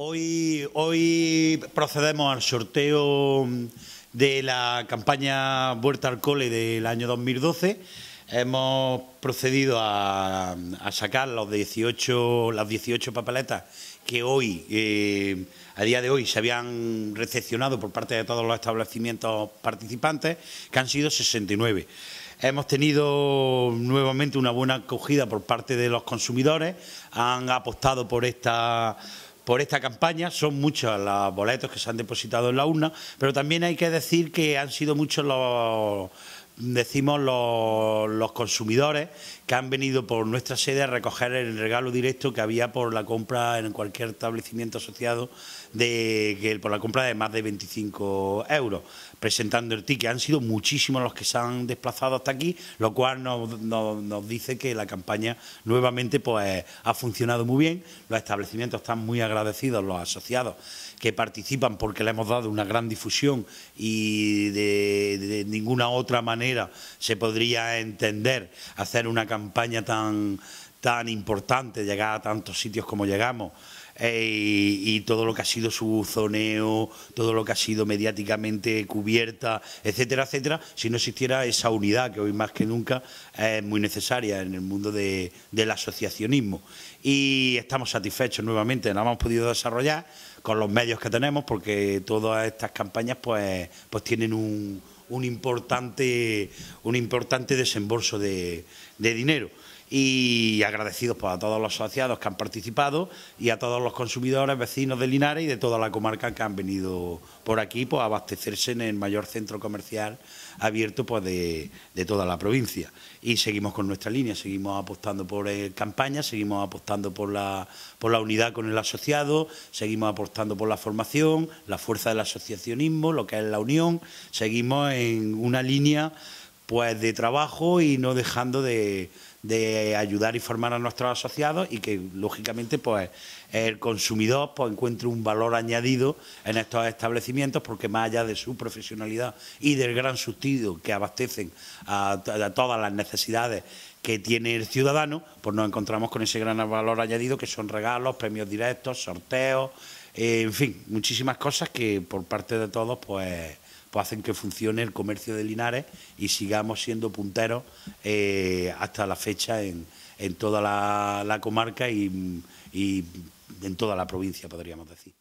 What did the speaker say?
Hoy, procedemos al sorteo de la campaña Vuelta al Cole del año 2012. Hemos procedido a, sacar los 18, las 18 papeletas que hoy, eh, a día de hoy, se habían recepcionado por parte de todos los establecimientos participantes, que han sido 69. Hemos tenido nuevamente una buena acogida por parte de los consumidores, han apostado por esta por esta campaña. Son muchos los boletos que se han depositado en la urna, pero también hay que decir que han sido muchos los decimos los, consumidores que han venido por nuestra sede a recoger el regalo directo que había por la compra en cualquier establecimiento asociado de que por la compra de más de 25 euros presentando el ticket. Han sido muchísimos los que se han desplazado hasta aquí, lo cual nos, dice que la campaña nuevamente pues, ha funcionado muy bien. Los establecimientos están muy agradecidos, los asociados que participan porque le hemos dado una gran difusión y de ninguna otra manera se podría entender hacer una campaña tan, tan importante, llegar a tantos sitios como llegamos. Eh, y, todo lo que ha sido su zoneo, todo lo que ha sido mediáticamente cubierta, etcétera, etcétera, si no existiera esa unidad que hoy más que nunca es muy necesaria en el mundo del asociacionismo. Y estamos satisfechos nuevamente, la hemos podido desarrollar con los medios que tenemos porque todas estas campañas pues, pues tienen un un importante, un importante desembolso de, de dinero y agradecidos pues, a todos los asociados que han participado y a todos los consumidores, vecinos de Linares y de toda la comarca que han venido por aquí pues, a abastecerse en el mayor centro comercial abierto pues, de, toda la provincia. Y seguimos con nuestra línea, seguimos apostando por el campaña, seguimos apostando por por la unidad con el asociado, seguimos apostando por la formación, la fuerza del asociacionismo, lo que es la unión, seguimos en una línea pues de trabajo y no dejando de, de ayudar y formar a nuestros asociados y que lógicamente pues el consumidor pues encuentre un valor añadido en estos establecimientos porque más allá de su profesionalidad y del gran sustido que abastecen a, todas las necesidades que tiene el ciudadano, pues nos encontramos con ese gran valor añadido que son regalos, premios directos, sorteos, eh, en fin, muchísimas cosas que por parte de todos pues pues hacen que funcione el comercio de Linares y sigamos siendo punteros eh, hasta la fecha en, en toda la, comarca y en toda la provincia, podríamos decir.